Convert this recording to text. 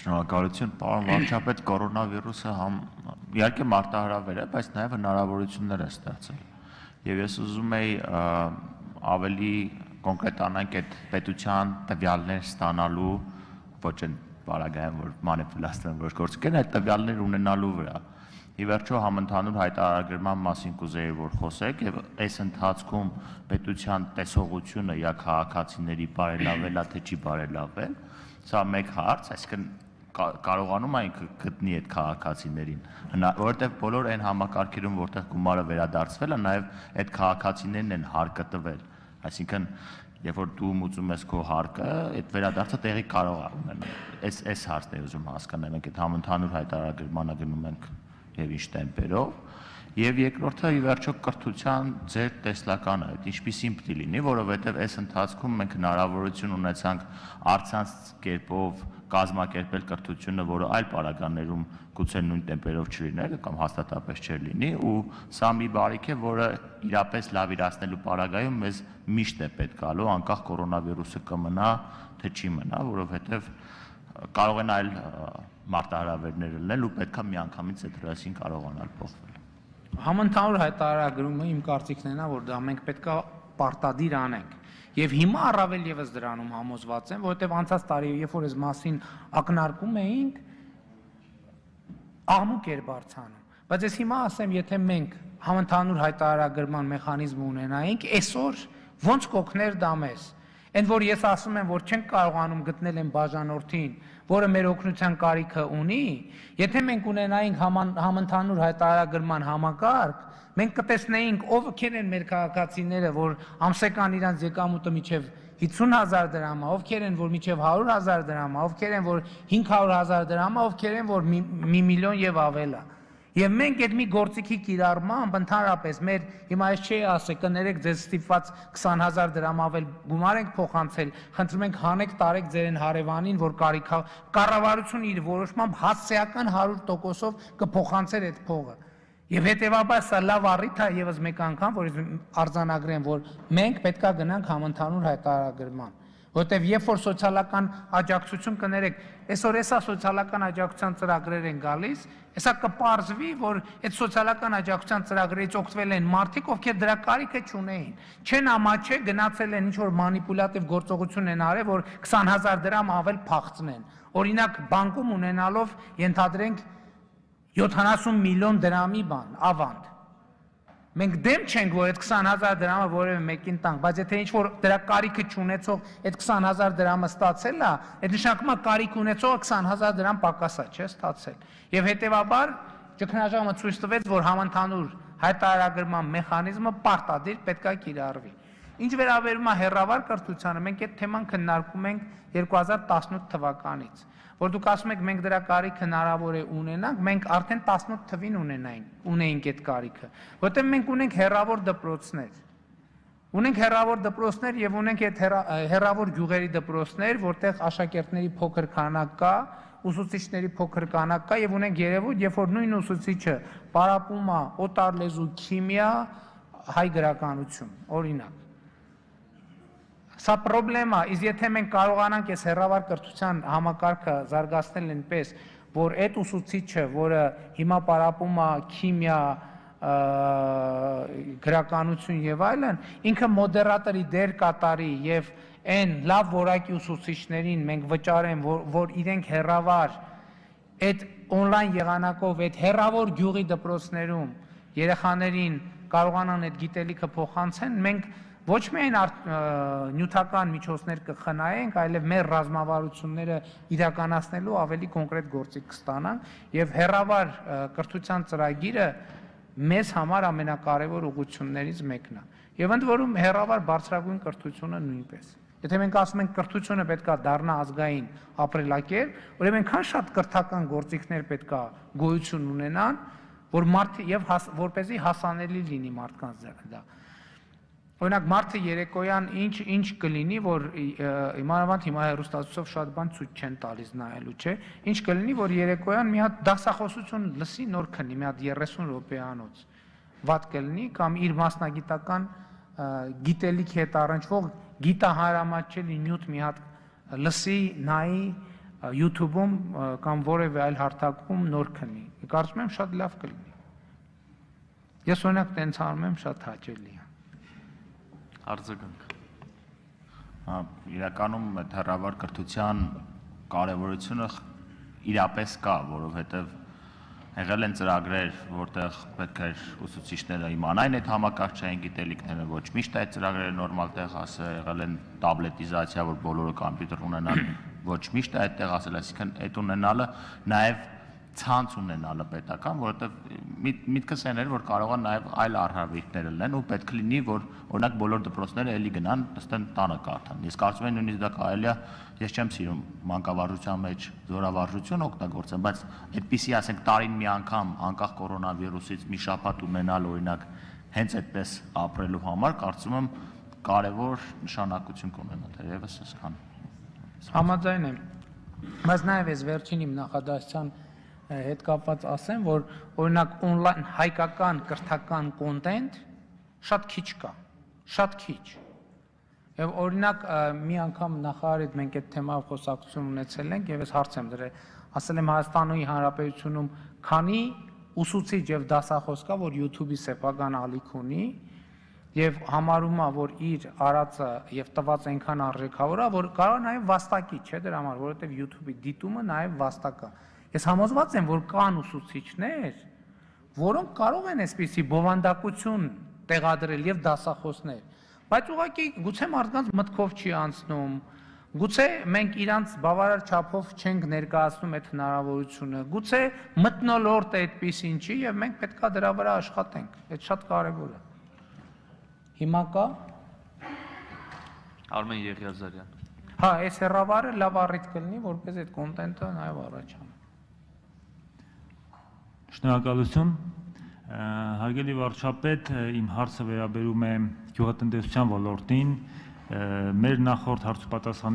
Շնորհակալություն, պարոն վարչապետ, կորոնավիրուսը համ իհարկե մարտահրավեր է, բայց նաև հնարավորություններ է ստեղծել։ Եվ ես ուզում եի ավելի կոնկրետ անենք այդ պետության տվյալներ ստանալու ոչ այն բարագայում որ մանիպուլացնեն որ գործկեն այդ տվյալներ ունենալու վրա։ Ի վերջո համընդհանուր հայտարարագրման մասին կուզեի որ խոսեք եւ այս ընթացքում պետության տեսողությունը յա քաղաքացիների բարելավելա թե չի բարելավել։ Սա մեկ հարց, այսինքն կարողանում այն գտնի այդ քաղաքացիներին որովհետև բոլոր այն համակարգերում որտեղ գումարը վերադարձվել է նաև այդ քաղաքացիներն են հարկը տվել այսինքն երբ որ դու մուծում ես քո հարկը այդ վերադարձը տեղի կարող է ունենալ այս այս հարցն է ուզում հասկանալ մենք այդ համընդհանուր հայտարարմանը գնում ենք եւ ինչ տեմպերով եւ երկրորդը ի վերջո կրթության ձեր տեսլականը այդ ինչպեսին պիտի լինի որովհետեւ այս ընթացքում մենք հնարավորություն ունեցանք արցանց կերպով կազմակերպել կրթությունը, որը այլ պարագաներում գուցե նույն տեմպերով չլիներ կամ հաստատապես չէր լինի ու սա մի բարիք է, որը իրապես լավ իրացնելու պարագայում մեզ միշտ է պետք գալու, անկախ կորոնավիրուսը կմնա, թե չի մնա, որովհետև կարող են այլ մարտահրավերներ լինել ու պետքա միանգամից այդ ռասին կարողանալ փոխվել։ Համընդհանուր հայտարարագրումը իմ կարծիքն է նա, որ դա մենք պետքա պարտադիր անենք Եվ հիմա առավել եւս դրանում համոզված եմ, որովհետեւ անցած տարի, երբ որ այս մասին ակնարկում էինք, աղմուկ էր բարձանում։ Բայց ես հիմա ասեմ, եթե մենք համընդհանուր հայտարարագրման մեխանիզմ ունենայինք, այսօր ոնց կօգներ դա մեզ։ Էն որ ես ասում եմ, որ չենք կարողանում գտնել այն բաժանորդին, որը մեր օգնության կարիքը ունի, եթե մենք ունենայինք համընդհանուր հայտարարագրման համակարգ, մենք կտեսնեինք ովքեր են մեր քաղաքացիները, որ ամսական իրանց եկամուտը միջև 50000 դրամ, ովքեր են, որ միջև 100000 դրամ, ովքեր են, որ 500000 դրամ, ովքեր են, որ 1 միլիոն եւ ավել է։ Եվ մենք այդ մի գործիքի կիրառմամբ ընդհանրապես մեր հիմա ես չի ասե կներեք ձեզ ստիպված 20000 դրամ ավել գումար ենք փոխանցել, խնդրում ենք հանեք տարեք ձերեն հարևանին, որ կարիքա կառավարությունը իր որոշմամբ հասարակական 100%-ով կփոխանցեր այդ փողը։ Եվ հետևաբար սա լավ առիթ է եւս մեկ անգամ, որ արձանագրեմ, որ մենք պետքա գնանք համընդհանուր հայտարարագրման, որտեվ երբ որ սոցիալական աջակցություն կներեք, այսօր էսա սոցիալական աջակցության ծրագրեր են գալիս, հեսա կպարզվի, որ այդ սոցիալական աջակցության ծրագրերից օգտվել են մարդիկ, ովքեր դրա կարիքը չունեին։ Չեն ամաչե գնացել են ինչ որ մանիպուլատիվ գործողություն են արել, որ 20000 դրամ ավել փախցնեն։ Օրինակ բանկում ունենալով ենթադրենք 70 միլիոն դրամի բան, ավանդ։ Մենք դեմ չենք, որ այդ 20000 դրամը որևէ մեկին տանք, բայց եթե ինչ որ դրա կարիքը չունեցող այդ 20000 դրամը ստացել է, այդ նշանակում է կարիք ունեցողը 20000 դրամ պակասա, չէ՞, ստացել։ Եվ հետևաբար ճգնաժամը ցույց տվեց, որ համընդհանուր հայտարարագրման մեխանիզմը պարտադիր պետք է կիրառվի։ Ինչ վերաբերում է հերավար կրթությանը, մենք այդ թեման քննարկում ենք 2018 թվականից, որ դուք ասում եք մենք դրա կարիք հնարավոր է ունենանք, մենք արդեն 18 թվին ունենային, ունեինք այդ կարիքը, որտեղ մենք ունենք հերավոր դպրոցներ։ Ունենք հերավոր դպրոցներ եւ ունենք այդ հերավոր գյուղերի դպրոցներ, որտեղ աշակերտների փոքր քանակ կա, ուսուցիչների փոքր քանակ կա եւ ունենք Երևան, երբ որ նույն ուսուցիչը պարապում է օտար լեզու քիմիա, հայ գրականություն, օրինակ Սա խնդրեմա, իսկ եթե մենք կարողանանք այս հերավար կրթության համակարգը զարգացնել այնպես, որ այդ ուսուցիչը, որը հիմա պարապում է քիմիա, գրականություն եւ այլն, ինքը մոդերատորի դեր կատարի եւ այն լավ որակի ուսուցիչներին մենք վճարեն, որ, որ իրենք հերավար այդ on-line եղանակով այդ հերավոր գյուղի դպրոցներում երեխաներին կարողանան այդ գիտելիքը փոխանցեն, մենք ոչ միայն նյութական միջոցներ կխնայենք, այլև մեր ռազմավարությունները իրականացնելու ավելի կոնկրետ գործիք կստանանք եւ հերավար կրթության ծրագիրը մեզ համար ամենակարևոր ուղություններից մեկն է։ Եվ ընդ որում հերավար բարձրագույն կրթությունը նույնպես։ Եթե մենք ասում ենք կրթությունը պետքա դառնա ազգային ապրելակերպ, ուրեմն քան շատ կրթական գործիքներ պետքա գոյություն ունենան, որ մարդը եւ որ เป զի հասանելի լինի մարդկանց դա։ Օրինակ մարդը երեկոյան ինչ ինչ կլինի, որ իմանավանդ հիմա հերոստացուցով շատ բան ցույց չեն տալիս նայելու, չէ։ Ինչ կլինի, որ երեկոյան մի հատ դասախոսություն լսի, նոր քնի, մի հատ 30 րոպեանոց։ Վատ կլինի կամ իր մասնագիտական գիտելիք հետ առնչվող գիտահարամաչելի նյութ մի հատ լսի, նայի YouTube-ում կամ որևէ այլ հարթակում նոր քնի։ Կարծում եմ շատ լավ կլինի։ Ես օրինակ տենց արում եմ շատ հաճելի արձագանք։ Իրականում թերավար կրթության կարևորությունը իրապես կա, որովհետև եղել են ծրագրեր, որտեղ պետք էր ուսուցիչները իմանային այդ համակարգչային գիտելիքները, ոչ միշտ այդ ծրագրերը նորմալ տեղ ասը, եղել են տաբլետիզացիա, որ բոլորը կամպյուտեր ունենան, ոչ միշտ այդտեղ ասել, այսինքն այդ ունենալը նաև ցանց ունենալը պետական, որովհետև միտքս այն էր, որ կարող են նաև այլ արհավիրքներ լինեն ու պետք լինի, որ օրինակ բոլոր դպրոցները էլի գնան ըստեն տանը կարդան։ Ես կարծում եմ նույնիսկ դա կարելի է, ես չեմ սիրում մանկավարժության մեջ զորավարժություն օգտագործեմ, բայց այդպիսի ասենք տարին մի անգամ անկախ կորոնավիրուսից մի շաբաթ ունենալ օրինակ հենց այդպես ապրելու համար կարծում եմ կարևոր նշանակություն կունենա դերևս այսքան։ Համաձայն եմ։ Բայց նաև ես վերջին իմ նախադասության հետ կապված ասեմ, որ օրինակ on-line հայկական կրթական կոնտենտ շատ քիչ կա, շատ քիչ։ Եվ օրինակ մի անգամ նախարարի հետ մենք այդ թեմայով խոսակցություն ունեցել ենք եւ ես հարց եմ դրել, ասել եմ Հայաստանի Հանրապետությունում քանի ուսուցիչ եւ դասախոս կա, որ YouTube-ի սեփական ալիք ունի եւ համարում է, որ իր արածը եւ տված այնքան արժեքավոր է, որ կարող է նաեւ վաստակի, չէ՞ դրա համար, որովհետեւ YouTube-ի դիտումը նաեւ վաստակ է։ Ես համոզված եմ, որ կան ուսուցիչներ, որոնք կարող են այսպիսի բովանդակություն տեղադրել եւ դասախոսներ, բայց ուղղակի գուցե մարդկանց մտքով չի անցնում, Գուցե մենք իրանց բավարար չափով չենք ներկայացնում այդ հնարավորությունը։ Գուցե մտնոլորտը այդպես ինչի եւ մենք պետքա դրա վրա աշխատենք։ Այդ շատ կարեւոր է։ Հիմա կա Արմեն Եղիազարյան։ Հա, այս հեռավարը լավ առիթ կլինի, որպես այդ կոնտենտը նաեւ առաջանա։ Շնորհակալություն։ Հարգելի վարչապետ, իմ հարցը վերաբերում է գյուղատնտեսության ոլորտին։ Մեր նախորդ հարցպատասխան